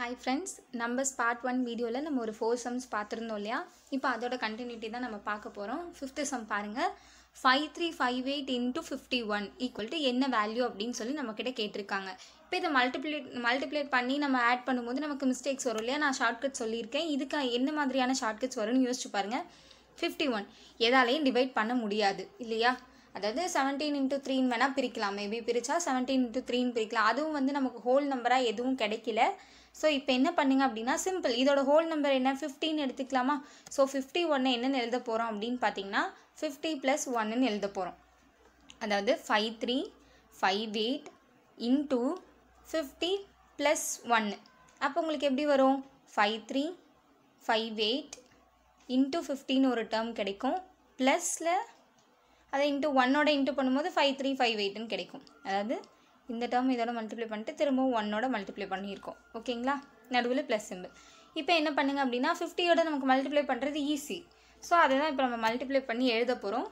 hi friends numbers ஸ்பார்ட் one வீடியோவில் நம்ம ஒரு ஃபோர் சம்ஸ் பார்த்துருந்தோம் இல்லையா இப்போ அதோட கண்டினியூட்டி தான் நம்ம பார்க்க போகிறோம் ஃபிஃப்த்து சம் பாருங்கள் five three five eight into fifty one equal to என்ன வேல்யூ அப்படின்னு சொல்லி நம்மக்கிட்ட கேட்டிருக்காங்க இப்போ இதை மல்டிப்ளேட் மல்டிப்ளேட் பண்ணி நம்ம ஆட் பண்ணும்போது நமக்கு மிஸ்டேக்ஸ் வரும் இல்லையா நான் ஷார்ட்கட் சொல்லியிருக்கேன் இதுக்கு என்ன மாதிரியான ஷார்ட்கட்ஸ் வரும்னு யோசிச்சு பாருங்கள் ஃபிஃப்டி ஒன் எதாலையும் டிவைட் பண்ண முடியாது இல்லையா அதாவது செவன்டீன் இன்ட்டு த்ரீன்னு வேணால் பிரிக்கலாம் மேபி பிரித்தா செவன்டீன் இன்ட்டு த்ரீன்னு பிரிக்கலாம் அதுவும் வந்து நமக்கு ஹோல் நம்பராக எதுவும் கிடைக்கல ஸோ இப்போ என்ன பண்ணுங்க அப்படின்னா சிம்பிள் இதோட ஹோல் நம்பர் என்ன ஃபிஃப்டின்னு எடுத்துக்கலாமா ஸோ ஃபிஃப்டி ஒன்று என்னென்னு எழுத போகிறோம் அப்படின்னு பார்த்தீங்கன்னா ஃபிஃப்டி ப்ளஸ் ஒன்னு எழுத போகிறோம் அதாவது five three five eight into fifty plus ஒன்று அப்போ உங்களுக்கு எப்படி வரும் five three five eight into ஃபிஃப்டின்னு ஒரு டேர்ம் கிடைக்கும் ப்ளஸில் அதை இன்ட்டு ஒன்னோட இன்ட்டு பண்ணும்போது ஃபைவ் த்ரீ ஃபைவ் எயிட்டுன்னு கிடைக்கும் அதாவது இந்த டேர்ம் இதோட மல்டிப்ளை பண்ணிட்டு திரும்பவும் ஒன்னோட மல்டிப்ளை பண்ணியிருக்கோம் ஓகேங்களா நடுவில் ப்ளஸ் சிம்பிள் இப்போ என்ன பண்ணுங்கள் அப்படின்னா ஃபிஃப்டியோட நமக்கு மல்டிப்ளை பண்ணுறது ஈஸி ஸோ அதை தான் இப்போ நம்ம மல்டிப்ளை பண்ணி எழுத போகிறோம்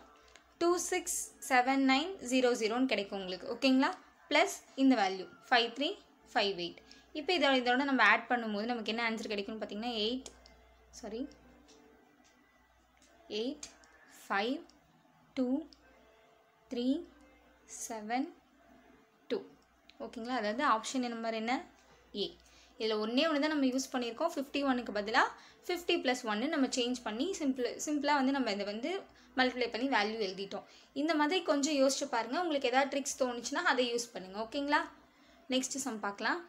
two six seven nine zero ஜீரோன்னு கிடைக்கும் உங்களுக்கு ஓகேங்களா ப்ளஸ் இந்த value five three five eight இப்போ இதோட இதோட நம்ம ஆட் பண்ணும்போது நமக்கு என்ன ஆன்சர் கிடைக்கும்னு பார்த்தீங்கன்னா eight sorry eight five two three seven ஓகேங்களா அதாவது ஆப்ஷன் நம்பர் என்ன ஏ இதில் ஒன்றே ஒன்று தான் நம்ம யூஸ் பண்ணியிருக்கோம் ஃபிஃப்டி ஒனுக்கு பதிலாக ஃபிஃப்டி ப்ளஸ் ஒன்று நம்ம சேஞ்ச் பண்ணி சிம்பிள் சிம்பிளாக வந்து நம்ம இதை வந்து மல்டிப்ளை பண்ணி வேல்யூ எழுதிட்டோம் இந்த மாதிரி கொஞ்சம் யோசிச்சு பாருங்கள் உங்களுக்கு எதாவது ட்ரிக்ஸ் தோணுச்சுன்னா அதை யூஸ் பண்ணுங்கள் ஓகேங்களா நெக்ஸ்ட்டு சம் பார்க்கலாம்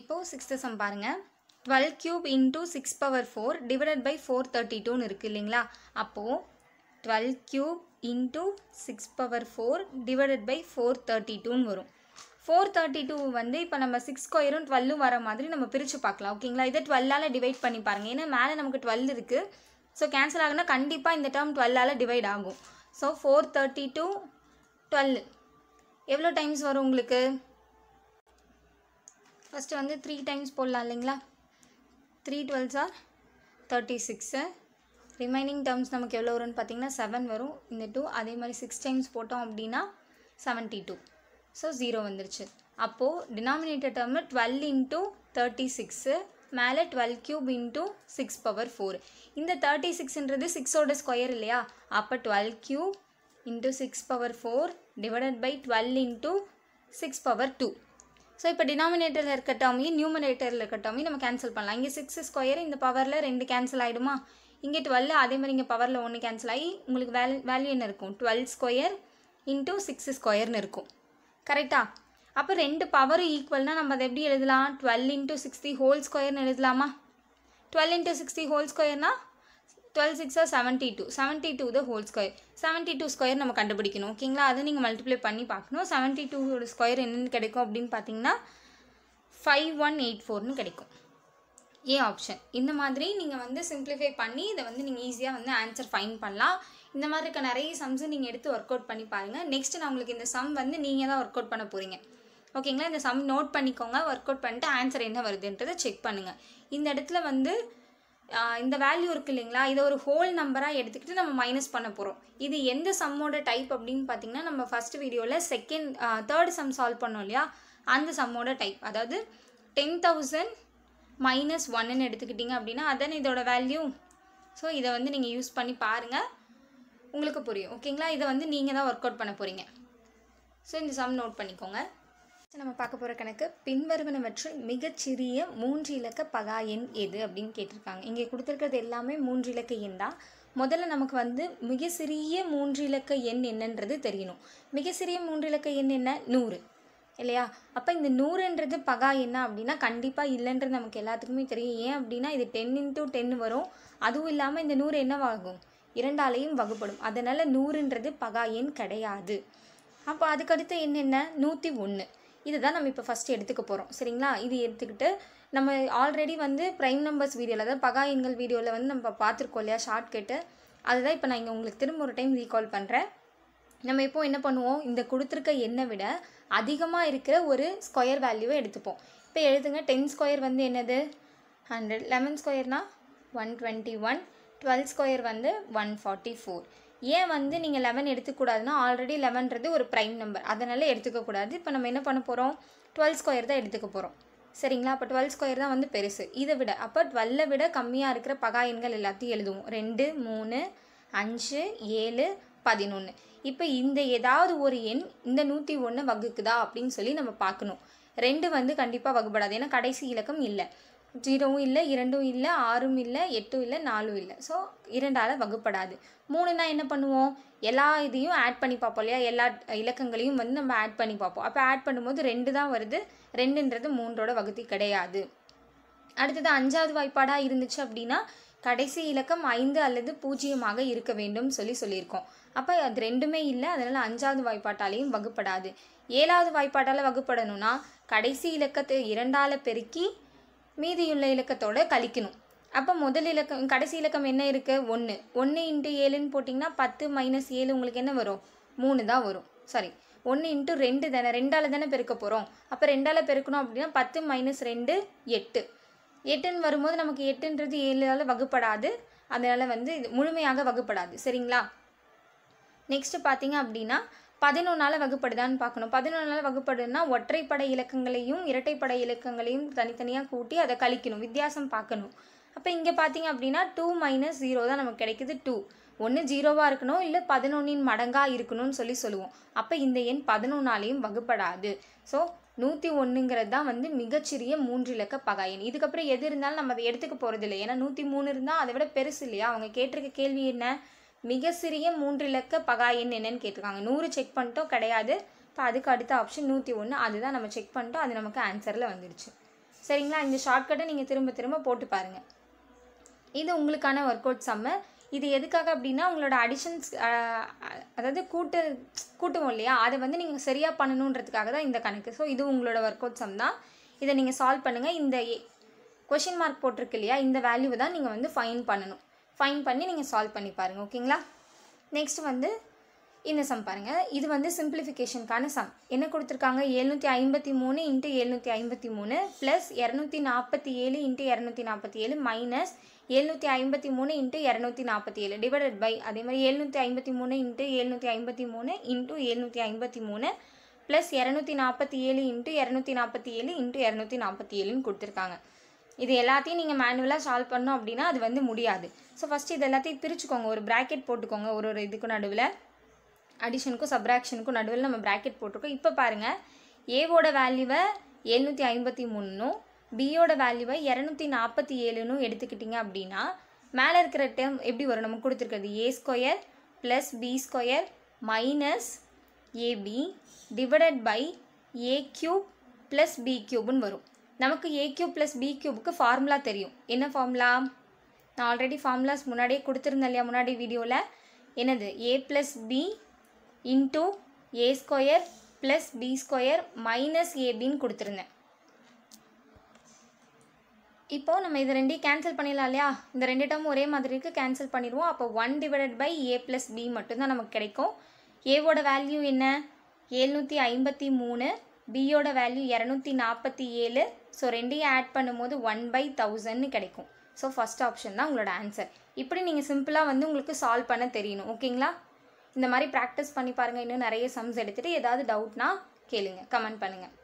இப்போது சிக்ஸ்த்து சம் பாருங்கள் twelve cube into six power four divided by four thirty டூன்னு இருக்குது இல்லைங்களா அப்போது twelve cube into six power four divided by four thirty டூன்னு வரும் ஃபோர் தேர்ட்டி டூ வந்து இப்போ நம்ம சிக்ஸ் ஸ்கொயரும் டுவெல்லும் வர மாதிரி நம்ம பிரித்து பார்க்கலாம் ஓகேங்களா இதை டுவெல்லால் டிவைட் பண்ணி பாருங்கள் ஏன்னா மேலே நமக்கு டுவெல் இருக்குது ஸோ கேன்சல் ஆகுனா கண்டிப்பாக இந்த டேர்ம் டுவெல்லால் டிவைட் ஆகும் so four thirty two twelve எவ்வளோ டைம்ஸ் வரும் உங்களுக்கு ஃபஸ்ட்டு வந்து த்ரீ டைம்ஸ் போடலாம் இல்லைங்களா three twelves are thirty six remaining terms நமக்கு எவ்வளோ வரும்னு பார்த்திங்கன்னா செவன் வரும் இந்த டூ அதே மாதிரி சிக்ஸ் டைம்ஸ் போட்டோம் அப்படின்னா செவன்ட்டி டூ ஸோ ஜீரோ வந்துருச்சு அப்போது denominator term twelve into thirty six மேலே twelve cube into six power four இந்த தேர்ட்டி சிக்ஸ்ன்றது சிக்ஸோட ஸ்கொயர் இல்லையா அப்போ twelve cube into six power four divided by twelve into six power two so இப்போ டினாமினேட்டரில் இருக்க டேர்மையும் நியூமினேட்டரில் இருக்க நம்ம கேன்சல் பண்ணலாம் இங்கே சிக்ஸ் ஸ்கொயர் இந்த பவரில் ரெண்டு கேன்சல் ஆகிடுமா இங்கே டுவெல் அதே மாதிரி இங்கே பவரில் ஒன்று கேன்சல் ஆகி உங்களுக்கு வேல் வேல்யூ என்ன இருக்கும் டுவெல் ஸ்கொயர் இன்ட்டு சிக்ஸ் ஸ்கொயர்னு இருக்கும் கரெக்டாக அப்போ ரெண்டு பவர் ஈக்குவல்னால் நம்ம அதை எப்படி எழுதலாம் டுவெல் இன்ட்டு சிக்ஸ்டி ஹோல் ஸ்கொயர்னு எழுதலாமா டுவெல் இன்ட்டு சிக்ஸ்டி ஹோல் ஸ்கொயர்னால் டுவெல் சிக்ஸாக seventy two seventy two the whole square seventy two square நம்ம கண்டுபிடிக்கணும் ஓகேங்களா அதை நீங்கள் மல்டிப்ளை பண்ணி பார்க்கணும் செவன்ட்டி டூ ஸ்கொயர் என்னென்னு கிடைக்கும் அப்படின்னு பார்த்தீங்கன்னா ஃபைவ் ஒன் எயிட் ஃபோர்னு கிடைக்கும் ஏ ஆப்ஷன் இந்த மாதிரி நீங்கள் வந்து சிம்பிளிஃபை பண்ணி இதை வந்து நீங்கள் ஈஸியாக வந்து ஆன்சர் ஃபைன் பண்ணலாம் இந்த மாதிரி இருக்க நிறைய சம்ஸும் நீங்கள் எடுத்து ஒர்க் அவுட் பண்ணி பாருங்கள் நெக்ஸ்ட் நான் உங்களுக்கு இந்த சம் வந்து நீங்கள் தான் ஒர்க் அவுட் பண்ண போகிறீங்க ஓகேங்களா இந்த சம் நோட் பண்ணிக்கோங்க ஒர்க் அவுட் பண்ணிட்டு ஆன்சர் என்ன வருதுன்றதை செக் பண்ணுங்கள் இந்த இடத்துல வந்து இந்த வேல்யூ இருக்குது இல்லைங்களா இதை ஒரு ஹோல் நம்பராக எடுத்துக்கிட்டு நம்ம மைனஸ் பண்ண போகிறோம் இது எந்த சம்மோட டைப் அப்படின்னு பார்த்தீங்கன்னா நம்ம ஃபஸ்ட் வீடியோவில் செகண்ட் தேர்ட் சம் சால்வ் பண்ணோம் இல்லையா அந்த சம்மோட டைப் அதாவது டென் தௌசண்ட் மைனஸ் ஒன்னுன்னு எடுத்துக்கிட்டிங்க அப்படின்னா அதன் இதோட வேல்யூ ஸோ இதை வந்து நீங்கள் யூஸ் பண்ணி பாருங்கள் உங்களுக்கு புரியும் ஓகேங்களா இதை வந்து நீங்கள் தான் ஒர்க் அவுட் பண்ண போகிறீங்க ஸோ இந்த சம் நோட் பண்ணிக்கோங்க ஸோ நம்ம பார்க்க போகிற கணக்கு பின்வருவனவற்றில் மிகச்சிறிய மூன்று இலக்க பகா எண் எது அப்படின்னு கேட்டிருக்காங்க இங்கே கொடுத்துருக்கிறது எல்லாமே மூன்று இலக்க எண் தான் முதல்ல நமக்கு வந்து மிக சிறிய மூன்று இலக்க எண் என்னன்றது தெரியணும் மிக சிறிய மூன்று இலக்க எண் என்ன நூறு இல்லையா அப்போ இந்த நூறுன்றது பகா என்ன அப்படின்னா கண்டிப்பாக இல்லைன்றது நமக்கு எல்லாத்துக்குமே தெரியும் ஏன் அப்படின்னா இது டென் இன்ட்டு டென் வரும் அதுவும் இல்லாமல் இந்த நூறு என்னவாகும் இரண்டாலையும் வகுப்படும் அதனால் நூறுன்றது பகா எண் கிடையாது அப்போ அதுக்கடுத்து என்னென்ன நூற்றி ஒன்று இதை தான் நம்ம இப்போ ஃபஸ்ட்டு எடுத்துக்க போகிறோம் சரிங்களா இது எடுத்துக்கிட்டு நம்ம ஆல்ரெடி வந்து ப்ரைம் நம்பர்ஸ் வீடியோவில் அதாவது பகா எண்கள் வீடியோவில் வந்து நம்ம பார்த்துருக்கோம் இல்லையா ஷார்ட்கட்டு அதுதான் இப்போ நான் இங்கே உங்களுக்கு திரும்ப ஒரு டைம் ரீகால் பண்ணுறேன் நம்ம இப்போ என்ன பண்ணுவோம் இந்த கொடுத்துருக்க எண்ணை விட அதிகமாக இருக்கிற ஒரு ஸ்கொயர் வேல்யூவை எடுத்துப்போம் இப்போ எழுதுங்க டென் ஸ்கொயர் வந்து என்னது ஹண்ட்ரட் லெவன் ஸ்கொயர்னால் one twenty one twelve square வந்து ஒன் ஃபார்ட்டி ஃபோர் ஏன் வந்து நீங்கள் லெவன் எடுத்துக்கூடாதுன்னா ஆல்ரெடி லெவன்றது ஒரு ப்ரைம் நம்பர் அதனால் எடுத்துக்கக்கூடாது இப்போ நம்ம என்ன பண்ண போகிறோம் டுவெல் ஸ்கொயர் தான் எடுத்துக்க போகிறோம் சரிங்களா அப்போ டுவெல் ஸ்கொயர் தான் வந்து பெருசு இதை விட அப்போ டுவெல்லை விட கம்மியாக இருக்கிற பகா எண்கள் எல்லாத்தையும் எழுதுவோம் ரெண்டு மூணு அஞ்சு ஏழு பதினொன்று இப்போ இந்த ஏதாவது ஒரு எண் இந்த நூற்றி ஒன்று வகுக்குதா அப்படின்னு சொல்லி நம்ம பார்க்கணும் ரெண்டு வந்து கண்டிப்பாக வகுப்படாது ஏன்னா கடைசி இலக்கம் இல்லை ஜீரோவும் இல்லை இரண்டும் இல்லை ஆறும் இல்லை எட்டும் இல்லை நாலும் இல்லை ஸோ இரண்டால் வகுப்படாது மூணுனா என்ன பண்ணுவோம் எல்லா இதையும் ஆட் பண்ணி பார்ப்போம் இல்லையா எல்லா இலக்கங்களையும் வந்து நம்ம ஆட் பண்ணி பார்ப்போம் அப்போ ஆட் பண்ணும்போது ரெண்டு தான் வருது ரெண்டுன்றது மூன்றோட வகுதி கிடையாது அடுத்தது அஞ்சாவது வாய்ப்பாடாக இருந்துச்சு அப்படின்னா கடைசி இலக்கம் ஐந்து அல்லது பூஜ்ஜியமாக இருக்க வேண்டும் சொல்லி சொல்லியிருக்கோம் அப்போ அது ரெண்டுமே இல்லை அதனால் அஞ்சாவது வாய்ப்பாட்டாலையும் வகுப்படாது ஏழாவது வாய்ப்பாட்டால் வகுப்படணும்னா கடைசி இலக்கத்தை இரண்டால் பெருக்கி மீதியுள்ள இலக்கத்தோடு கழிக்கணும் அப்போ முதல் இலக்கம் கடைசி இலக்கம் என்ன இருக்குது ஒன்று ஒன்று இன்ட்டு ஏழுன்னு போட்டிங்கன்னா பத்து மைனஸ் ஏழு உங்களுக்கு என்ன வரும் மூணு தான் வரும் சாரி ஒன்று இன்ட்டு ரெண்டு தானே ரெண்டால் தானே பெருக்க போகிறோம் அப்போ ரெண்டால் பெருக்கணும் அப்படின்னா பத்து மைனஸ் ரெண்டு எட்டு எட்டுன்னு வரும்போது நமக்கு எட்டுன்றது ஏழால் வகுப்படாது அதனால் வந்து இது முழுமையாக வகுப்படாது சரிங்களா நெக்ஸ்ட்டு பார்த்தீங்க அப்படின்னா பதினொன்றால் வகுப்படுதான்னு பார்க்கணும் பதினொன்றால் வகுப்படுதுன்னா ஒற்றைப்படை இலக்கங்களையும் இரட்டைப்படை இலக்கங்களையும் தனித்தனியாக கூட்டி அதை கழிக்கணும் வித்தியாசம் பார்க்கணும் அப்போ இங்கே பார்த்தீங்க அப்படின்னா டூ மைனஸ் ஜீரோ தான் நமக்கு கிடைக்குது டூ ஒன்று ஜீரோவாக இருக்கணும் இல்லை பதினொன்றின் மடங்காக இருக்கணும்னு சொல்லி சொல்லுவோம் அப்போ இந்த எண் பதினொன்னாலையும் வகுப்படாது ஸோ நூற்றி ஒன்றுங்கிறது தான் வந்து மிகச்சிறிய மூன்று இலக்க பகா எண் இதுக்கப்புறம் எது இருந்தாலும் நம்ம அதை எடுத்துக்க போகிறது இல்லை ஏன்னா நூற்றி மூணு இருந்தால் அதை விட பெருசு இல்லையா அவங்க கேட்டிருக்க கேள்வி என்ன மிக சிறிய மூன்று இலக்க பகா எண் என்னன்னு கேட்டிருக்காங்க நூறு செக் பண்ணிட்டோம் கிடையாது இப்போ அதுக்கு அடுத்த ஆப்ஷன் நூற்றி ஒன்று அதுதான் நம்ம செக் பண்ணிட்டோம் அது நமக்கு ஆன்சரில் வந்துடுச்சு சரிங்களா இந்த ஷார்ட்கட்டை நீங்கள் திரும்ப திரும்ப போட்டு பாருங்கள் இது உங்களுக்கான ஒர்க் அவுட் செம்ம இது எதுக்காக அப்படின்னா உங்களோட அடிஷன்ஸ் அதாவது கூட்டு கூட்டுவோம் இல்லையா அதை வந்து நீங்கள் சரியாக பண்ணணுன்றதுக்காக தான் இந்த கணக்கு ஸோ இது உங்களோட ஒர்க் அவுட் சம் தான் இதை நீங்கள் சால்வ் பண்ணுங்கள் இந்த கொஷின் மார்க் போட்டிருக்கு இல்லையா இந்த வேல்யூவை தான் நீங்கள் வந்து ஃபைன் பண்ணணும் ஃபைன் பண்ணி நீங்கள் சால்வ் பண்ணி பாருங்கள் ஓகேங்களா நெக்ஸ்ட் வந்து இந்த சம் பாருங்கள் இது வந்து சிம்பிளிஃபிகேஷனுக்கான சம் என்ன கொடுத்துருக்காங்க எழுநூற்றி ஐம்பத்தி மூணு இன்ட்டு எழுநூற்றி ஐம்பத்தி மூணு ப்ளஸ் இரநூத்தி நாற்பத்தி ஏழு இன்ட்டு இரநூத்தி நாற்பத்தி ஏழு மைனஸ் எழுநூற்றி ஐம்பத்தி மூணு இன்ட்டு இரநூத்தி நாற்பத்தி ஏழு டிவைடட் பை அதே மாதிரி எழுநூற்றி ஐம்பத்தி மூணு இன்ட்டு எழுநூற்றி ஐம்பத்தி மூணு இன்ட்டு எழுநூற்றி ஐம்பத்தி மூணு ப்ளஸ் இரநூத்தி நாற்பத்தி ஏழு இன்ட்டு இரநூத்தி நாற்பத்தி ஏழு இன்ட்டு இரநூத்தி நாற்பத்தி ஏழுன்னு கொடுத்துருக்காங்க இது எல்லாத்தையும் நீங்கள் மேனுவலாக சால்வ் பண்ணோம் அப்படின்னா அது வந்து முடியாது ஸோ ஃபஸ்ட்டு இது எல்லாத்தையும் பிரிச்சுக்கோங்க ஒரு ப்ராக்கெட் போட்டுக்கோங்க ஒரு ஒரு இதுக்கும் நடுவில் அடிஷனுக்கும் சப்ராக்ஷனுக்கும் நடுவில் நம்ம ப்ராக்கெட் போட்டிருக்கோம் இப்போ பாருங்கள் ஏவோட வேல்யூவை எழுநூற்றி ஐம்பத்தி மூணுனும் பியோட வேல்யூவை இரநூத்தி நாற்பத்தி ஏழுன்னு எடுத்துக்கிட்டிங்க அப்படின்னா மேலே இருக்கிற டேம் எப்படி வரும் நம்ம கொடுத்துருக்கிறது A square plus B square minus AB divided by A cube plus B க்யூப்னு வரும் நமக்கு ஏ கியூப் ப்ளஸ் பி கியூபுக்கு ஃபார்முலா தெரியும் என்ன ஃபார்முலா நான் ஆல்ரெடி ஃபார்முலாஸ் முன்னாடியே கொடுத்துருந்தேன் இல்லையா முன்னாடி வீடியோவில் என்னது A plus B into A square plus B square minus ஏபின்னு கொடுத்துருந்தேன் இப்போது நம்ம இது ரெண்டையும் கேன்சல் பண்ணிடலாம் இல்லையா இந்த ரெண்டு டம் ஒரே மாதிரி இருக்குது கேன்சல் பண்ணிடுவோம் அப்போ one divided by A plus B மட்டும்தான் நமக்கு கிடைக்கும் ஏவோட வேல்யூ என்ன ஏழ்நூற்றி ஐம்பத்தி மூணு பியோட வேல்யூ இரநூத்தி நாற்பத்தி ஏழு ஸோ ரெண்டையும் ஆட் பண்ணும்போது ஒன் பை தௌசண்ட்னு கிடைக்கும் ஸோ ஃபஸ்ட் ஆப்ஷன் தான் உங்களோட ஆன்சர் இப்படி நீங்கள் சிம்பிளாக வந்து உங்களுக்கு சால்வ் பண்ண தெரியணும் ஓகேங்களா இந்த மாதிரி ப்ராக்டிஸ் பண்ணி பாருங்கள் இன்னும் நிறைய சம்ஸ் எடுத்துகிட்டு ஏதாவது டவுட்னா கேளுங்க கமெண்ட் பண்ணுங்கள்